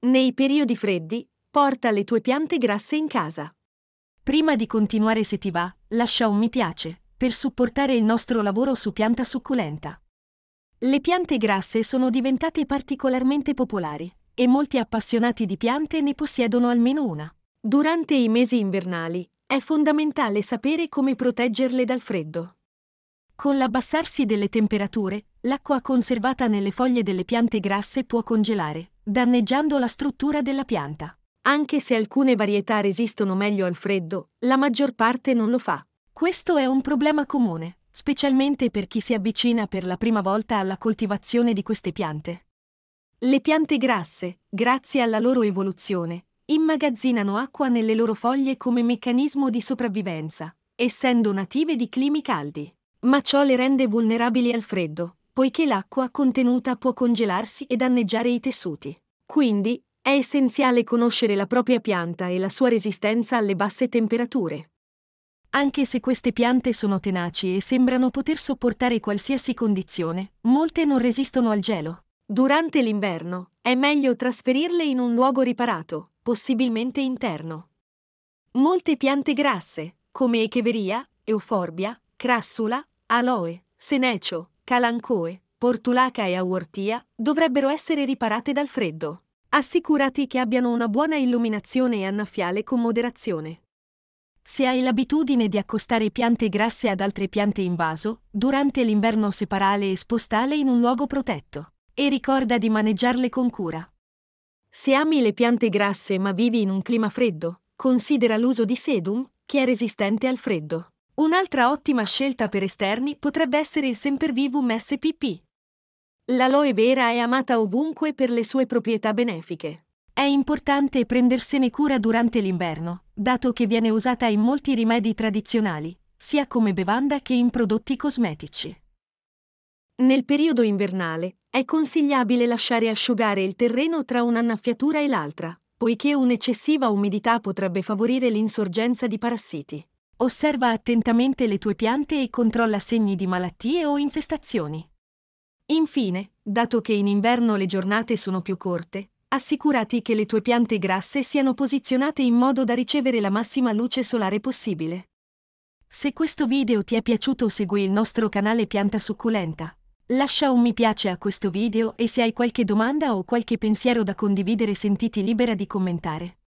Nei periodi freddi, porta le tue piante grasse in casa. Prima di continuare se ti va, lascia un mi piace per supportare il nostro lavoro su pianta succulenta. Le piante grasse sono diventate particolarmente popolari e molti appassionati di piante ne possiedono almeno una. Durante i mesi invernali è fondamentale sapere come proteggerle dal freddo. Con l'abbassarsi delle temperature, L'acqua conservata nelle foglie delle piante grasse può congelare, danneggiando la struttura della pianta. Anche se alcune varietà resistono meglio al freddo, la maggior parte non lo fa. Questo è un problema comune, specialmente per chi si avvicina per la prima volta alla coltivazione di queste piante. Le piante grasse, grazie alla loro evoluzione, immagazzinano acqua nelle loro foglie come meccanismo di sopravvivenza, essendo native di climi caldi. Ma ciò le rende vulnerabili al freddo, poiché l'acqua contenuta può congelarsi e danneggiare i tessuti. Quindi, è essenziale conoscere la propria pianta e la sua resistenza alle basse temperature. Anche se queste piante sono tenaci e sembrano poter sopportare qualsiasi condizione, molte non resistono al gelo. Durante l'inverno, è meglio trasferirle in un luogo riparato, possibilmente interno. Molte piante grasse, come echeveria, euforbia, crassula, aloe, senecio, Calancoe, Portulaca e Aurtia dovrebbero essere riparate dal freddo. Assicurati che abbiano una buona illuminazione e annaffiale con moderazione. Se hai l'abitudine di accostare piante grasse ad altre piante in vaso, durante l'inverno separale e spostale in un luogo protetto. E ricorda di maneggiarle con cura. Se ami le piante grasse ma vivi in un clima freddo, considera l'uso di sedum, che è resistente al freddo. Un'altra ottima scelta per esterni potrebbe essere il Sempervivum SPP. L'aloe vera è amata ovunque per le sue proprietà benefiche. È importante prendersene cura durante l'inverno, dato che viene usata in molti rimedi tradizionali, sia come bevanda che in prodotti cosmetici. Nel periodo invernale è consigliabile lasciare asciugare il terreno tra un'annaffiatura e l'altra, poiché un'eccessiva umidità potrebbe favorire l'insorgenza di parassiti. Osserva attentamente le tue piante e controlla segni di malattie o infestazioni. Infine, dato che in inverno le giornate sono più corte, assicurati che le tue piante grasse siano posizionate in modo da ricevere la massima luce solare possibile. Se questo video ti è piaciuto segui il nostro canale Pianta Succulenta. Lascia un mi piace a questo video e se hai qualche domanda o qualche pensiero da condividere sentiti libera di commentare.